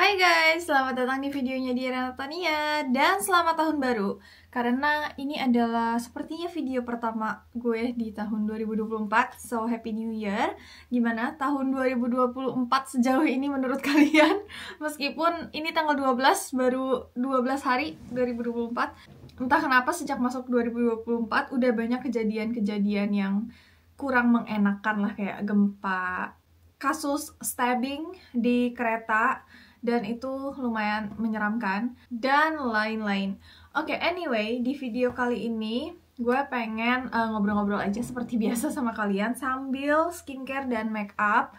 Hai guys, selamat datang di videonya di Tania dan selamat tahun baru Karena ini adalah sepertinya video pertama gue di tahun 2024 So happy new year Gimana tahun 2024 sejauh ini menurut kalian? Meskipun ini tanggal 12, baru 12 hari 2024 Entah kenapa sejak masuk 2024 udah banyak kejadian-kejadian yang kurang mengenakan lah kayak gempa kasus stabbing di kereta dan itu lumayan menyeramkan dan lain-lain. Oke, okay, anyway, di video kali ini gue pengen eh, ngobrol-ngobrol uh, ngobrol -ngobrol aja seperti biasa sama kalian sambil skincare dan make up.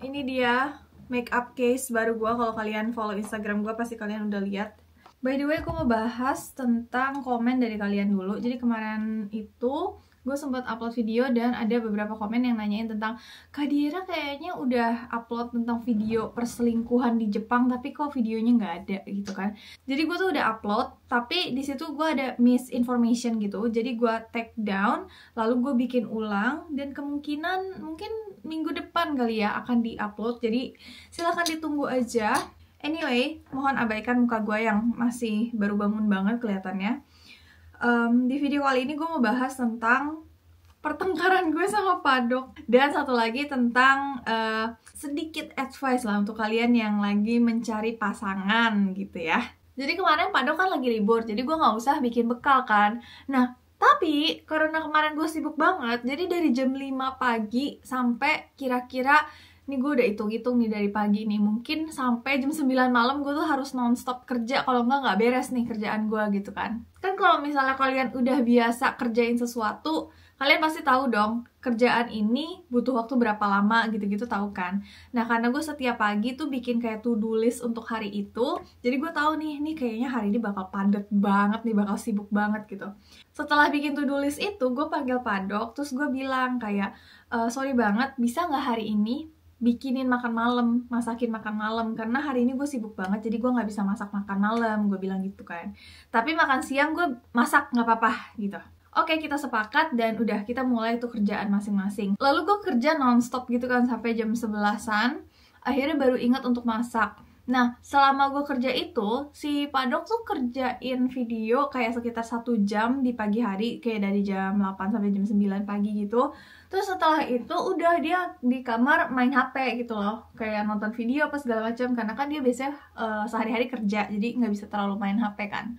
Ini dia make up case baru gue. Kalau kalian follow Instagram gue pasti kalian udah lihat By the way, aku mau bahas tentang komen dari kalian dulu. Jadi kemarin itu gue sempat upload video dan ada beberapa komen yang nanyain tentang Kak Dira kayaknya udah upload tentang video perselingkuhan di Jepang tapi kok videonya nggak ada gitu kan. Jadi gue tuh udah upload tapi di situ gue ada misinformation gitu. Jadi gue take down lalu gue bikin ulang dan kemungkinan mungkin minggu depan kali ya akan diupload. Jadi silahkan ditunggu aja Anyway, mohon abaikan muka gue yang masih baru bangun banget kelihatannya. Um, di video kali ini gue mau bahas tentang pertengkaran gue sama Padok dan satu lagi tentang uh, sedikit advice lah untuk kalian yang lagi mencari pasangan gitu ya. Jadi kemarin Padok kan lagi libur, jadi gue nggak usah bikin bekal kan. Nah, tapi karena kemarin gue sibuk banget, jadi dari jam 5 pagi sampai kira-kira ini gue udah hitung-hitung nih dari pagi nih mungkin sampai jam 9 malam gue tuh harus nonstop kerja kalau nggak nggak beres nih kerjaan gue gitu kan kan kalau misalnya kalian udah biasa kerjain sesuatu kalian pasti tahu dong kerjaan ini butuh waktu berapa lama gitu-gitu tahu kan nah karena gue setiap pagi tuh bikin kayak to do list untuk hari itu jadi gue tahu nih nih kayaknya hari ini bakal padet banget nih bakal sibuk banget gitu setelah bikin to do list itu gue panggil Padok terus gue bilang kayak e, sorry banget bisa nggak hari ini bikinin makan malam, masakin makan malam karena hari ini gue sibuk banget jadi gue nggak bisa masak makan malam, gue bilang gitu kan. Tapi makan siang gue masak nggak apa-apa gitu. Oke kita sepakat dan udah kita mulai tuh kerjaan masing-masing. Lalu gue kerja nonstop gitu kan sampai jam 11-an. Akhirnya baru ingat untuk masak. Nah, selama gue kerja itu, si Padok tuh kerjain video kayak sekitar satu jam di pagi hari, kayak dari jam 8 sampai jam 9 pagi gitu. Terus setelah itu udah dia di kamar main HP gitu loh, kayak nonton video apa segala macam karena kan dia biasanya uh, sehari-hari kerja, jadi nggak bisa terlalu main HP kan.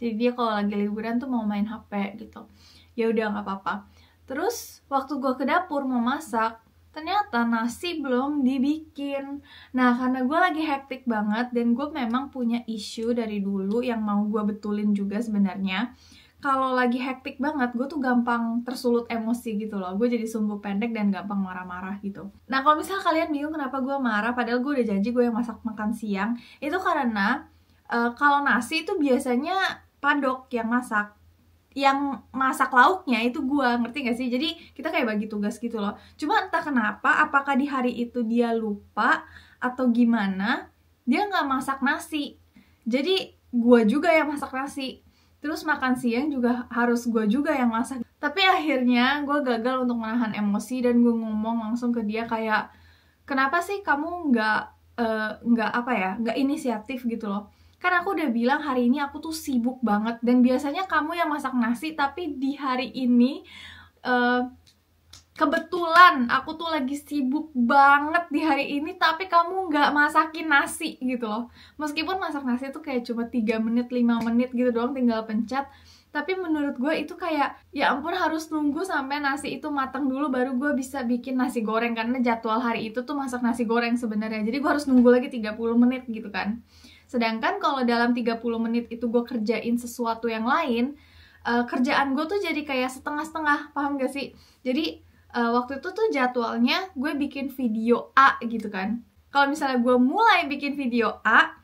Jadi dia kalau lagi liburan tuh mau main HP gitu. Ya udah nggak apa-apa. Terus waktu gue ke dapur mau masak, ternyata nasi belum dibikin. Nah, karena gue lagi hektik banget dan gue memang punya isu dari dulu yang mau gue betulin juga sebenarnya. Kalau lagi hektik banget, gue tuh gampang tersulut emosi gitu loh. Gue jadi sumbu pendek dan gampang marah-marah gitu. Nah, kalau misalnya kalian bingung kenapa gue marah, padahal gue udah janji gue yang masak makan siang, itu karena uh, kalau nasi itu biasanya Padok yang masak yang masak lauknya itu gue ngerti gak sih jadi kita kayak bagi tugas gitu loh cuma entah kenapa apakah di hari itu dia lupa atau gimana dia nggak masak nasi jadi gue juga yang masak nasi terus makan siang juga harus gue juga yang masak tapi akhirnya gue gagal untuk menahan emosi dan gue ngomong langsung ke dia kayak kenapa sih kamu nggak eh, nggak uh, gak apa ya nggak inisiatif gitu loh kan aku udah bilang hari ini aku tuh sibuk banget dan biasanya kamu yang masak nasi tapi di hari ini uh, kebetulan aku tuh lagi sibuk banget di hari ini tapi kamu nggak masakin nasi gitu loh meskipun masak nasi tuh kayak cuma 3 menit 5 menit gitu doang tinggal pencet tapi menurut gue itu kayak ya ampun harus nunggu sampai nasi itu matang dulu baru gue bisa bikin nasi goreng karena jadwal hari itu tuh masak nasi goreng sebenarnya jadi gue harus nunggu lagi 30 menit gitu kan Sedangkan kalau dalam 30 menit itu gue kerjain sesuatu yang lain, uh, kerjaan gue tuh jadi kayak setengah-setengah, paham gak sih? Jadi uh, waktu itu tuh jadwalnya gue bikin video A gitu kan. Kalau misalnya gue mulai bikin video A,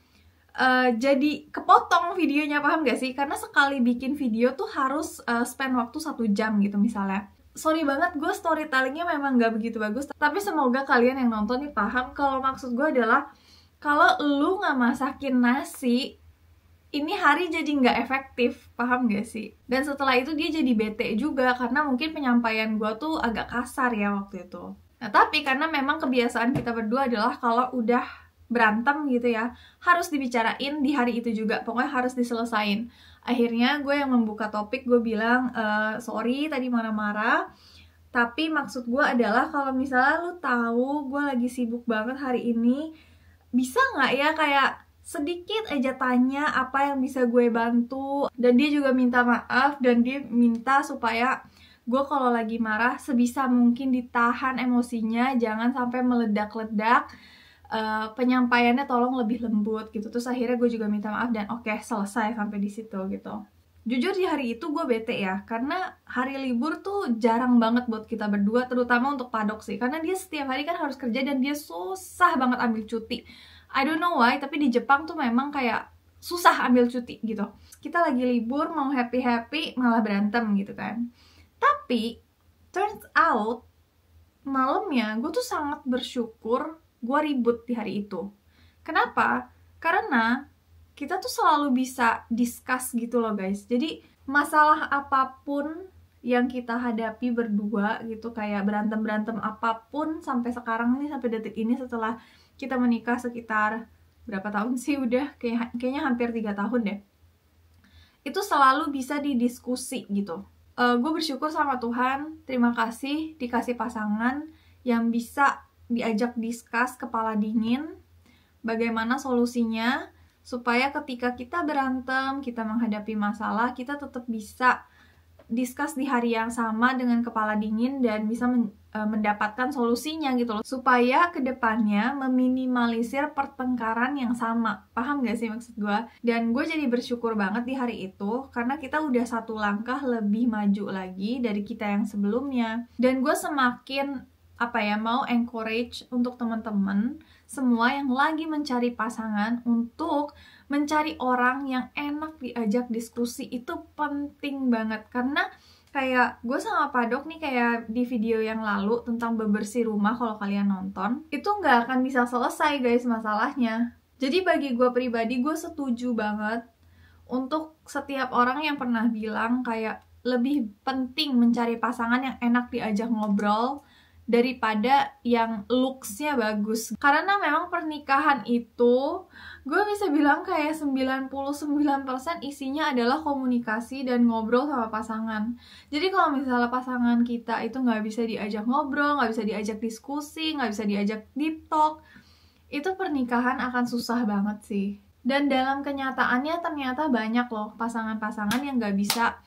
uh, jadi kepotong videonya paham gak sih? Karena sekali bikin video tuh harus uh, spend waktu satu jam gitu misalnya. Sorry banget gue storytellingnya memang gak begitu bagus, tapi semoga kalian yang nonton nih paham kalau maksud gue adalah kalau lu nggak masakin nasi ini hari jadi nggak efektif, paham gak sih? Dan setelah itu dia jadi bete juga karena mungkin penyampaian gue tuh agak kasar ya waktu itu. Nah tapi karena memang kebiasaan kita berdua adalah kalau udah berantem gitu ya harus dibicarain di hari itu juga pokoknya harus diselesain akhirnya gue yang membuka topik gue bilang e, sorry tadi marah-marah tapi maksud gue adalah kalau misalnya lu tahu gue lagi sibuk banget hari ini bisa nggak ya kayak sedikit aja tanya apa yang bisa gue bantu dan dia juga minta maaf dan dia minta supaya gue kalau lagi marah sebisa mungkin ditahan emosinya jangan sampai meledak-ledak uh, penyampaiannya tolong lebih lembut gitu terus akhirnya gue juga minta maaf dan oke okay, selesai sampai di situ gitu jujur di hari itu gue bete ya karena hari libur tuh jarang banget buat kita berdua terutama untuk Padok sih karena dia setiap hari kan harus kerja dan dia susah banget ambil cuti I don't know why tapi di Jepang tuh memang kayak susah ambil cuti gitu kita lagi libur mau happy happy malah berantem gitu kan tapi turns out malamnya gue tuh sangat bersyukur gue ribut di hari itu kenapa karena kita tuh selalu bisa discuss gitu loh guys. Jadi masalah apapun yang kita hadapi berdua gitu kayak berantem-berantem apapun sampai sekarang nih sampai detik ini setelah kita menikah sekitar berapa tahun sih udah kayak kayaknya hampir tiga tahun deh itu selalu bisa didiskusi gitu uh, eh, gue bersyukur sama Tuhan terima kasih dikasih pasangan yang bisa diajak diskus kepala dingin bagaimana solusinya supaya ketika kita berantem, kita menghadapi masalah, kita tetap bisa discuss di hari yang sama dengan kepala dingin dan bisa men e, mendapatkan solusinya gitu loh. Supaya kedepannya meminimalisir pertengkaran yang sama. Paham gak sih maksud gue? Dan gue jadi bersyukur banget di hari itu karena kita udah satu langkah lebih maju lagi dari kita yang sebelumnya. Dan gue semakin apa ya mau encourage untuk teman-teman semua yang lagi mencari pasangan untuk mencari orang yang enak diajak diskusi itu penting banget karena kayak gue sama Padok nih kayak di video yang lalu tentang bebersih rumah kalau kalian nonton itu nggak akan bisa selesai guys masalahnya jadi bagi gue pribadi gue setuju banget untuk setiap orang yang pernah bilang kayak lebih penting mencari pasangan yang enak diajak ngobrol daripada yang looksnya bagus karena memang pernikahan itu gue bisa bilang kayak 99% isinya adalah komunikasi dan ngobrol sama pasangan jadi kalau misalnya pasangan kita itu nggak bisa diajak ngobrol nggak bisa diajak diskusi nggak bisa diajak deep talk itu pernikahan akan susah banget sih dan dalam kenyataannya ternyata banyak loh pasangan-pasangan yang nggak bisa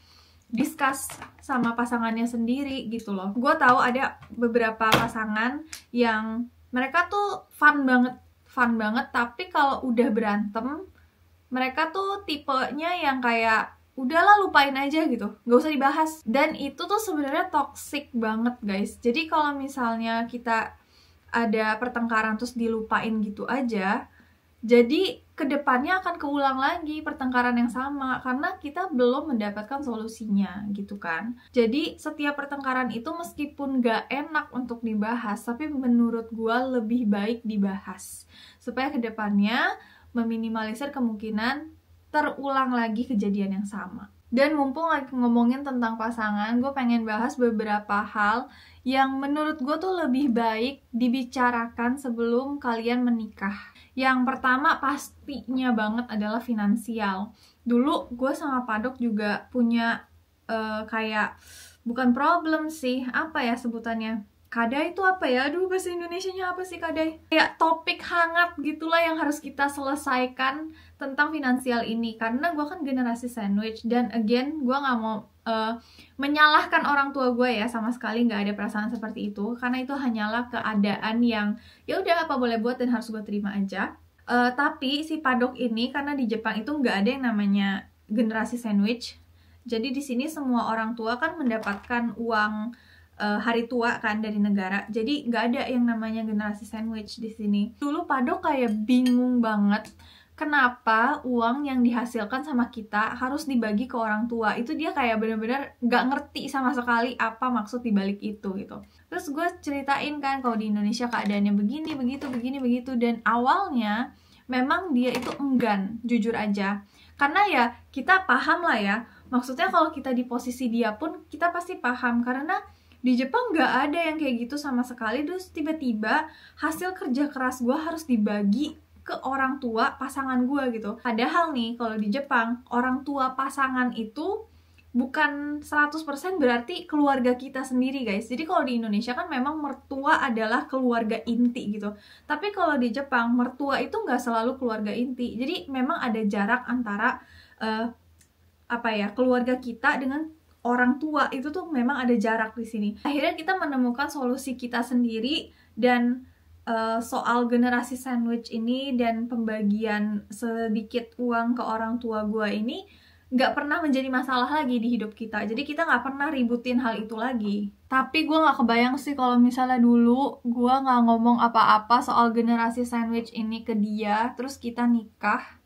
discuss sama pasangannya sendiri gitu loh. Gue tahu ada beberapa pasangan yang mereka tuh fun banget, fun banget. Tapi kalau udah berantem, mereka tuh tipenya yang kayak udahlah lupain aja gitu, nggak usah dibahas. Dan itu tuh sebenarnya toxic banget guys. Jadi kalau misalnya kita ada pertengkaran terus dilupain gitu aja, jadi kedepannya akan keulang lagi pertengkaran yang sama karena kita belum mendapatkan solusinya gitu kan. Jadi setiap pertengkaran itu meskipun gak enak untuk dibahas, tapi menurut gue lebih baik dibahas supaya kedepannya meminimalisir kemungkinan terulang lagi kejadian yang sama. Dan mumpung lagi ngomongin tentang pasangan, gue pengen bahas beberapa hal yang menurut gue tuh lebih baik dibicarakan sebelum kalian menikah. Yang pertama pastinya banget adalah finansial. Dulu gue sama Padok juga punya uh, kayak bukan problem sih apa ya sebutannya Kadai itu apa ya? Aduh, bahasa Indonesia-nya apa sih kadai? Kayak topik hangat gitulah yang harus kita selesaikan tentang finansial ini. Karena gue kan generasi sandwich. Dan again, gue gak mau uh, menyalahkan orang tua gue ya. Sama sekali gak ada perasaan seperti itu. Karena itu hanyalah keadaan yang ya udah apa boleh buat dan harus gue terima aja. Uh, tapi si Padok ini karena di Jepang itu nggak ada yang namanya generasi sandwich. Jadi di sini semua orang tua kan mendapatkan uang uh, hari tua kan dari negara. Jadi nggak ada yang namanya generasi sandwich di sini. Dulu Pado kayak bingung banget kenapa uang yang dihasilkan sama kita harus dibagi ke orang tua. Itu dia kayak bener-bener nggak ngerti sama sekali apa maksud dibalik itu gitu. Terus gue ceritain kan kalau di Indonesia keadaannya begini, begitu, begini, begitu. Dan awalnya memang dia itu enggan, jujur aja. Karena ya kita paham lah ya, maksudnya kalau kita di posisi dia pun kita pasti paham karena di Jepang nggak ada yang kayak gitu sama sekali terus tiba-tiba hasil kerja keras gue harus dibagi ke orang tua pasangan gue gitu padahal nih kalau di Jepang orang tua pasangan itu bukan 100% berarti keluarga kita sendiri guys. Jadi kalau di Indonesia kan memang mertua adalah keluarga inti gitu. Tapi kalau di Jepang mertua itu nggak selalu keluarga inti. Jadi memang ada jarak antara uh, apa ya keluarga kita dengan orang tua itu tuh memang ada jarak di sini. Akhirnya kita menemukan solusi kita sendiri dan uh, soal generasi sandwich ini dan pembagian sedikit uang ke orang tua gue ini nggak pernah menjadi masalah lagi di hidup kita. Jadi kita nggak pernah ributin hal itu lagi. Tapi gue nggak kebayang sih kalau misalnya dulu gue nggak ngomong apa-apa soal generasi sandwich ini ke dia, terus kita nikah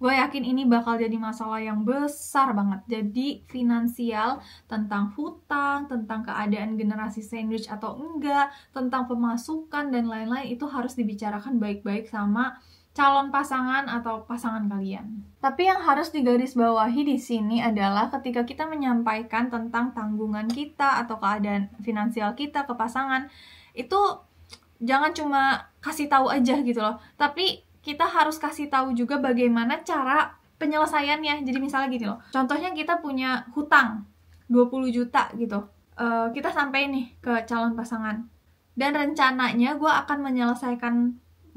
Gue yakin ini bakal jadi masalah yang besar banget. Jadi finansial tentang hutang, tentang keadaan generasi sandwich atau enggak, tentang pemasukan dan lain-lain itu harus dibicarakan baik-baik sama calon pasangan atau pasangan kalian. Tapi yang harus digarisbawahi di sini adalah ketika kita menyampaikan tentang tanggungan kita atau keadaan finansial kita ke pasangan, itu jangan cuma kasih tahu aja gitu loh, tapi kita harus kasih tahu juga bagaimana cara penyelesaiannya. Jadi misalnya gini loh, contohnya kita punya hutang 20 juta gitu. Uh, kita sampai nih ke calon pasangan. Dan rencananya gue akan menyelesaikan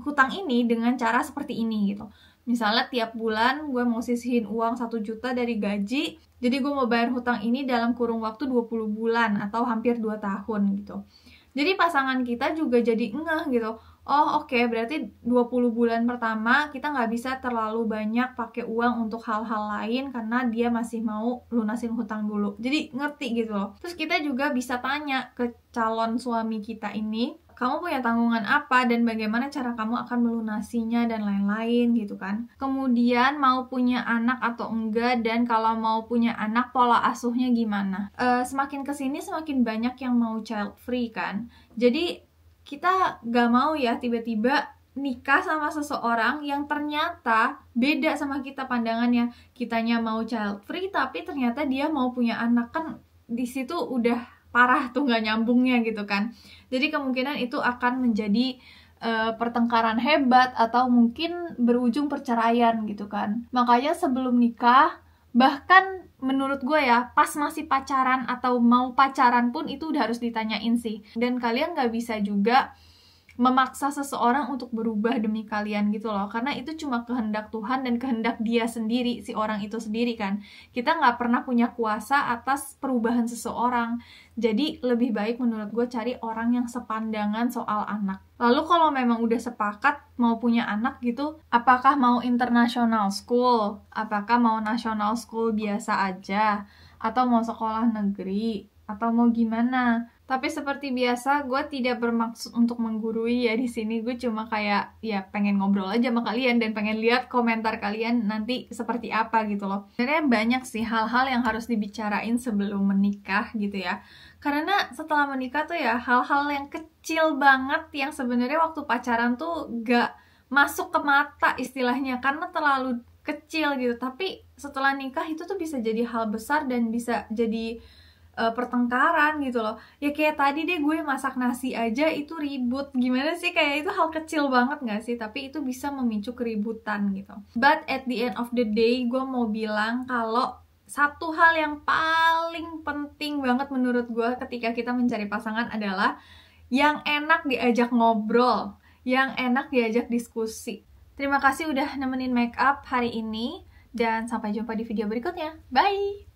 hutang ini dengan cara seperti ini gitu. Misalnya tiap bulan gue mau sisihin uang 1 juta dari gaji, jadi gue mau bayar hutang ini dalam kurung waktu 20 bulan atau hampir 2 tahun gitu. Jadi pasangan kita juga jadi ngeh gitu oh oke okay, berarti 20 bulan pertama kita nggak bisa terlalu banyak pakai uang untuk hal-hal lain karena dia masih mau lunasin hutang dulu jadi ngerti gitu loh terus kita juga bisa tanya ke calon suami kita ini kamu punya tanggungan apa dan bagaimana cara kamu akan melunasinya dan lain-lain gitu kan. Kemudian mau punya anak atau enggak dan kalau mau punya anak pola asuhnya gimana. Uh, semakin kesini semakin banyak yang mau child free kan. Jadi kita gak mau ya tiba-tiba nikah sama seseorang yang ternyata beda sama kita pandangannya kitanya mau child free tapi ternyata dia mau punya anak kan di situ udah parah tuh nggak nyambungnya gitu kan jadi kemungkinan itu akan menjadi e, pertengkaran hebat atau mungkin berujung perceraian gitu kan makanya sebelum nikah bahkan menurut gue ya pas masih pacaran atau mau pacaran pun itu udah harus ditanyain sih dan kalian nggak bisa juga memaksa seseorang untuk berubah demi kalian gitu loh karena itu cuma kehendak Tuhan dan kehendak dia sendiri si orang itu sendiri kan kita nggak pernah punya kuasa atas perubahan seseorang jadi lebih baik menurut gue cari orang yang sepandangan soal anak lalu kalau memang udah sepakat mau punya anak gitu apakah mau international school apakah mau national school biasa aja atau mau sekolah negeri atau mau gimana tapi seperti biasa, gue tidak bermaksud untuk menggurui ya di sini. Gue cuma kayak ya pengen ngobrol aja sama kalian dan pengen lihat komentar kalian nanti seperti apa gitu loh. Sebenarnya banyak sih hal-hal yang harus dibicarain sebelum menikah gitu ya. Karena setelah menikah tuh ya hal-hal yang kecil banget yang sebenarnya waktu pacaran tuh gak masuk ke mata istilahnya karena terlalu kecil gitu. Tapi setelah nikah itu tuh bisa jadi hal besar dan bisa jadi uh, pertengkaran gitu loh ya kayak tadi deh gue masak nasi aja itu ribut gimana sih kayak itu hal kecil banget gak sih tapi itu bisa memicu keributan gitu but at the end of the day gue mau bilang kalau satu hal yang paling penting banget menurut gue ketika kita mencari pasangan adalah yang enak diajak ngobrol, yang enak diajak diskusi. Terima kasih udah nemenin make up hari ini dan sampai jumpa di video berikutnya. Bye.